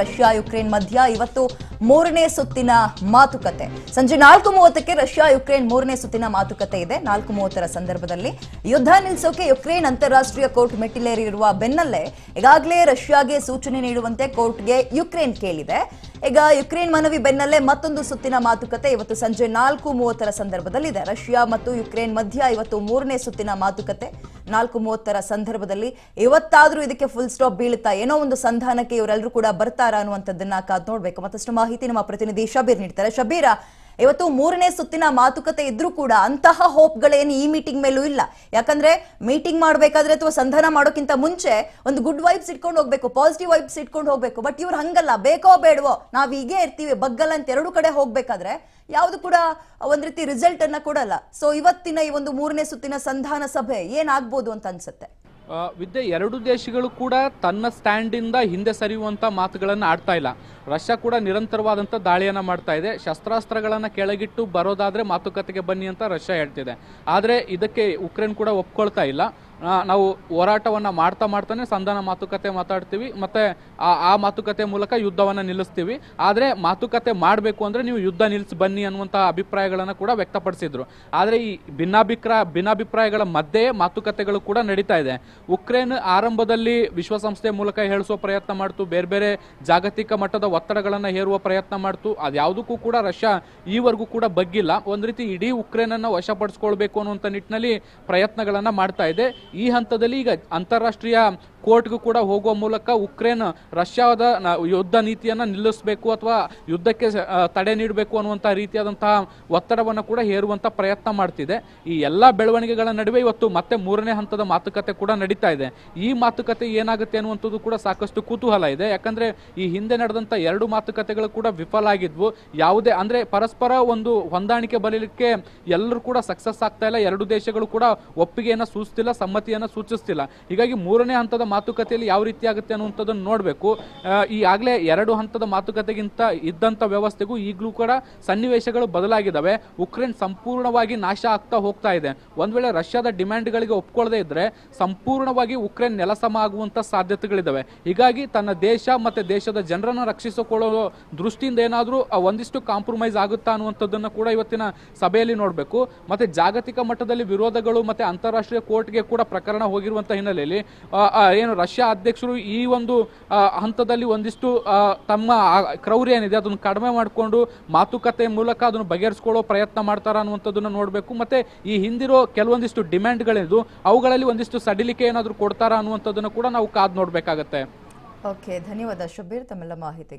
Russia Ukraine ಮಧ್ಯ ಇವತ್ತು ಮೂರನೇ ಸುತ್ತಿನ ಮಾತುಕತೆ ಸಂಜೆ ನಾಲ್ಕು ಮೂವತ್ತಕ್ಕೆ ರಷ್ಯಾ ಯುಕ್ರೇನ್ ಮೂರನೇ ಸುತ್ತಿನ ಮಾತುಕತೆ ಇದೆ ನಾಲ್ಕು ಮೂವತ್ತರ ಸಂದರ್ಭದಲ್ಲಿ ಯುದ್ಧ ನಿಲ್ಲಿಸೋಕೆ ಯುಕ್ರೇನ್ ಅಂತಾರಾಷ್ಟ್ರೀಯ ಕೋರ್ಟ್ ಮೆಟ್ಟಿಲೇರಿರುವ ಬೆನ್ನಲ್ಲೇ ಈಗಾಗಲೇ ರಷ್ಯಾಗೆ ಸೂಚನೆ ನೀಡುವಂತೆ ಕೋರ್ಟ್ಗೆ ಯುಕ್ರೇನ್ ಕೇಳಿದೆ ಈಗ ಯುಕ್ರೇನ್ ಮನವಿ ಬೆನ್ನಲ್ಲೇ ಮತ್ತೊಂದು ಸುತ್ತಿನ ಮಾತುಕತೆ ಇವತ್ತು ಸಂಜೆ ನಾಲ್ಕು ಮೂವತ್ತರ ಸಂದರ್ಭದಲ್ಲಿದೆ ರಷ್ಯಾ ಮತ್ತು ಯುಕ್ರೇನ್ ಮಧ್ಯ ಇವತ್ತು ಮೂರನೇ ಸುತ್ತಿನ ಮಾತುಕತೆ ನಾಲ್ಕು ಮೂವತ್ತರ ಸಂದರ್ಭದಲ್ಲಿ ಇವತ್ತಾದರೂ ಇದಕ್ಕೆ ಫುಲ್ ಸ್ಟಾಪ್ ಬೀಳುತ್ತಾ ಏನೋ ಒಂದು ಸಂಧಾನಕ್ಕೆ ಇವರೆಲ್ಲರೂ ಕೂಡ ಬರ್ತಾರಾ ಅನ್ನುವಂಥದ್ದನ್ನ ಕಾದ್ ನೋಡಬೇಕು ಮತ್ತಷ್ಟು ಮಾಹಿತಿ ನಮ್ಮ ಪ್ರತಿನಿಧಿ ಶಬೀರ್ ನೀಡ್ತಾರೆ ಶಬೀರ ಇವತ್ತು ಮೂರನೇ ಸುತ್ತಿನ ಮಾತುಕತೆ ಇದ್ರೂ ಕೂಡ ಅಂತಹ ಹೋಪ್ಗಳೇನು ಈ ಮೀಟಿಂಗ್ ಮೇಲೂ ಇಲ್ಲ ಯಾಕಂದ್ರೆ ಮೀಟಿಂಗ್ ಮಾಡಬೇಕಾದ್ರೆ ಅಥವಾ ಸಂಧಾನ ಮಾಡೋಕ್ಕಿಂತ ಮುಂಚೆ ಒಂದು ಗುಡ್ ವೈಬ್ಸ್ ಇಟ್ಕೊಂಡು ಹೋಗ್ಬೇಕು ಪಾಸಿಟಿವ್ ವೈಬ್ಸ್ ಇಟ್ಕೊಂಡು ಹೋಗ್ಬೇಕು ಬಟ್ ಇವ್ರು ಹಂಗಲ್ಲ ಬೇಕೋ ಬೇಡವೋ ನಾವು ಹೀಗೆ ಇರ್ತೀವಿ ಬಗ್ಗಲ್ಲ ಅಂತ ಎರಡು ಕಡೆ ಹೋಗ್ಬೇಕಾದ್ರೆ ಯಾವುದು ಕೂಡ ಒಂದ್ ರೀತಿ ರಿಸಲ್ಟ್ ಅನ್ನ ಕೊಡಲ್ಲ ಸೊ ಇವತ್ತಿನ ಈ ಒಂದು ಮೂರನೇ ಸುತ್ತಿನ ಸಂಧಾನ ಸಭೆ ಏನಾಗ್ಬೋದು ಅಂತ ಅನ್ಸುತ್ತೆ ವಿದ್ಯೆ ಎರಡು ದೇಶಗಳು ಕೂಡ ತನ್ನ ಸ್ಟ್ಯಾಂಡಿಂದ ಹಿಂದೆ ಸರಿಯುವಂಥ ಮಾತುಗಳನ್ನು ಆಡ್ತಾ ಇಲ್ಲ ರಷ್ಯಾ ಕೂಡ ನಿರಂತರವಾದಂಥ ದಾಳಿಯನ್ನು ಮಾಡ್ತಾ ಇದೆ ಶಸ್ತ್ರಾಸ್ತ್ರಗಳನ್ನು ಕೆಳಗಿಟ್ಟು ಬರೋದಾದರೆ ಮಾತುಕತೆಗೆ ಬನ್ನಿ ಅಂತ ರಷ್ಯಾ ಹೇಳ್ತಿದೆ ಆದರೆ ಇದಕ್ಕೆ ಉಕ್ರೇನ್ ಕೂಡ ಒಪ್ಕೊಳ್ತಾ ಇಲ್ಲ ನಾವು ಹೋರಾಟವನ್ನು ಮಾಡ್ತಾ ಮಾಡ್ತಾನೆ ಸಂಧಾನ ಮಾತುಕತೆ ಮಾತಾಡ್ತೀವಿ ಮತ್ತು ಆ ಮಾತುಕತೆ ಮೂಲಕ ಯುದ್ಧವನ್ನು ನಿಲ್ಲಿಸ್ತೀವಿ ಆದರೆ ಮಾತುಕತೆ ಮಾಡಬೇಕು ಅಂದರೆ ನೀವು ಯುದ್ಧ ನಿಲ್ಲಿಸಿ ಬನ್ನಿ ಅನ್ನುವಂಥ ಅಭಿಪ್ರಾಯಗಳನ್ನು ಕೂಡ ವ್ಯಕ್ತಪಡಿಸಿದರು ಆದರೆ ಈ ಭಿನ್ನಾಭಿಪ್ರಾಯ ಭಿನ್ನಾಭಿಪ್ರಾಯಗಳ ಮಧ್ಯೆ ಮಾತುಕತೆಗಳು ಕೂಡ ನಡೀತಾ ಇದೆ ಉಕ್ರೇನ್ ಆರಂಭದಲ್ಲಿ ವಿಶ್ವಸಂಸ್ಥೆ ಮೂಲಕ ಹೇಳಿಸುವ ಪ್ರಯತ್ನ ಮಾಡ್ತು ಬೇರೆ ಬೇರೆ ಜಾಗತಿಕ ಮಟ್ಟದ ಒತ್ತಡಗಳನ್ನು ಹೇರುವ ಪ್ರಯತ್ನ ಮಾಡ್ತು ಅದ್ಯಾವುದಕ್ಕೂ ಕೂಡ ರಷ್ಯಾ ಈವರೆಗೂ ಕೂಡ ಬಗ್ಗಿಲ್ಲ ಒಂದು ರೀತಿ ಇಡೀ ಉಕ್ರೇನನ್ನು ವಶಪಡಿಸ್ಕೊಳ್ಬೇಕು ಅನ್ನುವಂಥ ನಿಟ್ಟಿನಲ್ಲಿ ಪ್ರಯತ್ನಗಳನ್ನು ಮಾಡ್ತಾ ಇದೆ ಈ ಹಂತದಲ್ಲಿ ಈಗ ಅಂತಾರಾಷ್ಟ್ರೀಯ ಕೋರ್ಟ್ಗೂ ಕೂಡ ಹೋಗುವ ಮೂಲಕ ಉಕ್ರೇನ್ ರಷ್ಯಾದ ಯುದ್ಧ ನೀತಿಯನ್ನು ನಿಲ್ಲಿಸಬೇಕು ಅಥವಾ ಯುದ್ಧಕ್ಕೆ ತಡೆ ನೀಡಬೇಕು ಅನ್ನುವಂಥ ರೀತಿಯಾದಂತಹ ಒತ್ತಡವನ್ನು ಕೂಡ ಹೇರುವಂಥ ಪ್ರಯತ್ನ ಮಾಡ್ತಿದೆ ಈ ಎಲ್ಲ ಬೆಳವಣಿಗೆಗಳ ನಡುವೆ ಇವತ್ತು ಮತ್ತೆ ಮೂರನೇ ಹಂತದ ಮಾತುಕತೆ ಕೂಡ ನಡೀತಾ ಇದೆ ಈ ಮಾತುಕತೆ ಏನಾಗುತ್ತೆ ಅನ್ನುವಂಥದ್ದು ಕೂಡ ಸಾಕಷ್ಟು ಕುತೂಹಲ ಇದೆ ಯಾಕಂದರೆ ಈ ಹಿಂದೆ ನಡೆದಂಥ ಎರಡು ಮಾತುಕತೆಗಳು ಕೂಡ ವಿಫಲ ಆಗಿದ್ವು ಯಾವುದೇ ಅಂದರೆ ಪರಸ್ಪರ ಒಂದು ಹೊಂದಾಣಿಕೆ ಬರಲಿಕ್ಕೆ ಎಲ್ಲರೂ ಕೂಡ ಸಕ್ಸಸ್ ಆಗ್ತಾ ಇಲ್ಲ ಎರಡು ದೇಶಗಳು ಕೂಡ ಒಪ್ಪಿಗೆಯನ್ನು ಸೂಚಿಸ್ತಿಲ್ಲ ಸಮ್ಮತಿಯನ್ನು ಸೂಚಿಸ್ತಿಲ್ಲ ಹೀಗಾಗಿ ಮೂರನೇ ಹಂತದ ಮಾತುಕತೆಯಲ್ಲಿ ಯಾವ ರೀತಿ ಆಗುತ್ತೆ ಅನ್ನುವಂಥದ್ದನ್ನು ನೋಡಬೇಕು ಈಗಾಗಲೇ ಎರಡು ಹಂತದ ಮಾತುಕತೆಗಿಂತ ಇದ್ದಂಥ ವ್ಯವಸ್ಥೆಗೂ ಈಗಲೂ ಕೂಡ ಸನ್ನಿವೇಶಗಳು ಬದಲಾಗಿದ್ದಾವೆ ಉಕ್ರೇನ್ ಸಂಪೂರ್ಣವಾಗಿ ನಾಶ ಆಗ್ತಾ ಹೋಗ್ತಾ ಇದೆ ಒಂದು ವೇಳೆ ರಷ್ಯಾದ ಡಿಮ್ಯಾಂಡ್ಗಳಿಗೆ ಒಪ್ಕೊಳ್ಳದೇ ಇದ್ದರೆ ಸಂಪೂರ್ಣವಾಗಿ ಉಕ್ರೇನ್ ನೆಲಸಮ ಆಗುವಂಥ ಸಾಧ್ಯತೆಗಳಿದ್ದಾವೆ ಹೀಗಾಗಿ ತನ್ನ ದೇಶ ಮತ್ತು ದೇಶದ ಜನರನ್ನು ರಕ್ಷಿಸಿಕೊಳ್ಳುವ ದೃಷ್ಟಿಯಿಂದ ಏನಾದರೂ ಒಂದಿಷ್ಟು ಕಾಂಪ್ರಮೈಸ್ ಆಗುತ್ತಾ ಅನ್ನುವಂಥದ್ದನ್ನು ಕೂಡ ಇವತ್ತಿನ ಸಭೆಯಲ್ಲಿ ನೋಡಬೇಕು ಮತ್ತು ಜಾಗತಿಕ ಮಟ್ಟದಲ್ಲಿ ವಿರೋಧಗಳು ಮತ್ತು ಅಂತಾರಾಷ್ಟ್ರೀಯ ಕೋರ್ಟ್ಗೆ ಕೂಡ ಪ್ರಕರಣ ಹೋಗಿರುವಂಥ ಹಿನ್ನೆಲೆಯಲ್ಲಿ ಏನು ರಷ್ಯಾ ಅಧ್ಯಕ್ಷರು ಈ ಒಂದು ಹಂತದಲ್ಲಿ ಒಂದಿಷ್ಟು ತಮ್ಮ ಕ್ರೌರ್ಯ ಏನಿದೆ ಅದನ್ನು ಕಡಿಮೆ ಮಾಡಿಕೊಂಡು ಮಾತುಕತೆ ಮೂಲಕ ಅದನ್ನು ಬಗೆಹರಿಸ್ಕೊಳ್ಳೋ ಪ್ರಯತ್ನ ಮಾಡ್ತಾರ ಅನ್ನುವಂಥದ್ದನ್ನು ನೋಡಬೇಕು ಮತ್ತೆ ಈ ಹಿಂದಿರೋ ಕೆಲವೊಂದಿಷ್ಟು ಡಿಮ್ಯಾಂಡ್ಗಳಿದ್ದು ಅವುಗಳಲ್ಲಿ ಒಂದಿಷ್ಟು ಸಡಿಲಿಕೆ ಏನಾದರೂ ಕೊಡ್ತಾರಾ ಅನ್ನುವಂಥದ್ದನ್ನು ಕೂಡ ನಾವು ಕಾದು ನೋಡಬೇಕಾಗತ್ತೆ ಓಕೆ ಧನ್ಯವಾದ ಶುಭೀರ್ ತಮ್ಮೆಲ್ಲ ಮಾಹಿತಿಗೆ